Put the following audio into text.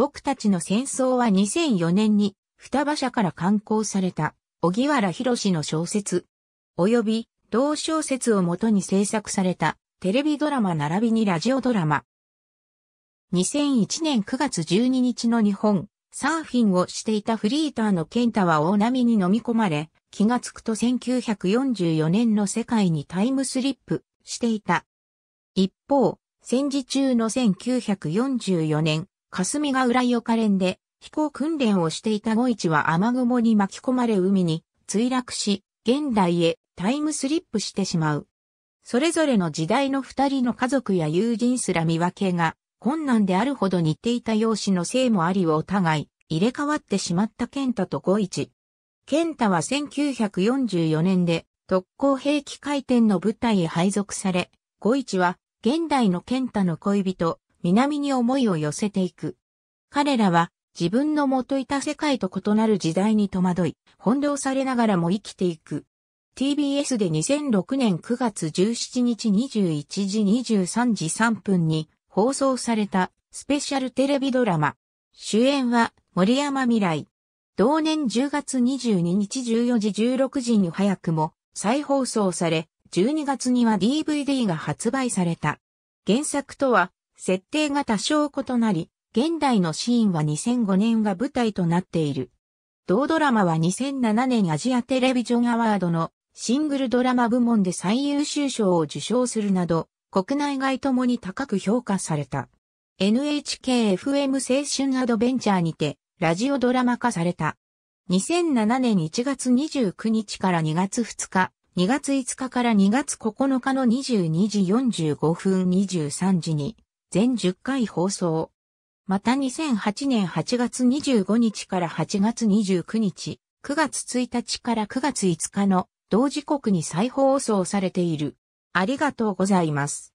僕たちの戦争は2004年に双葉社から刊行された小木原博の小説、及び同小説をもとに制作されたテレビドラマ並びにラジオドラマ。2001年9月12日の日本、サーフィンをしていたフリーターのケンタは大波に飲み込まれ、気がつくと1944年の世界にタイムスリップしていた。一方、戦時中の1944年、霞ヶ浦予科連で飛行訓練をしていた五一は雨雲に巻き込まれ海に墜落し、現代へタイムスリップしてしまう。それぞれの時代の二人の家族や友人すら見分けが困難であるほど似ていた容姿のせいもありをお互い入れ替わってしまったケンタと五一。ンタは1944年で特攻兵器回転の部隊へ配属され、五一は現代のケンタの恋人、南に思いを寄せていく。彼らは自分の元いた世界と異なる時代に戸惑い、翻弄されながらも生きていく。TBS で2006年9月17日21時23時3分に放送されたスペシャルテレビドラマ。主演は森山未来。同年10月22日14時16時に早くも再放送され、12月には DVD が発売された。原作とは設定が多少異なり、現代のシーンは2005年が舞台となっている。同ドラマは2007年アジアテレビジョンアワードのシングルドラマ部門で最優秀賞を受賞するなど、国内外ともに高く評価された。NHKFM 青春アドベンチャーにて、ラジオドラマ化された。2007年1月29日から2月2日、2月5日から2月9日の22時45分23時に、全10回放送。また2008年8月25日から8月29日、9月1日から9月5日の同時刻に再放送されている。ありがとうございます。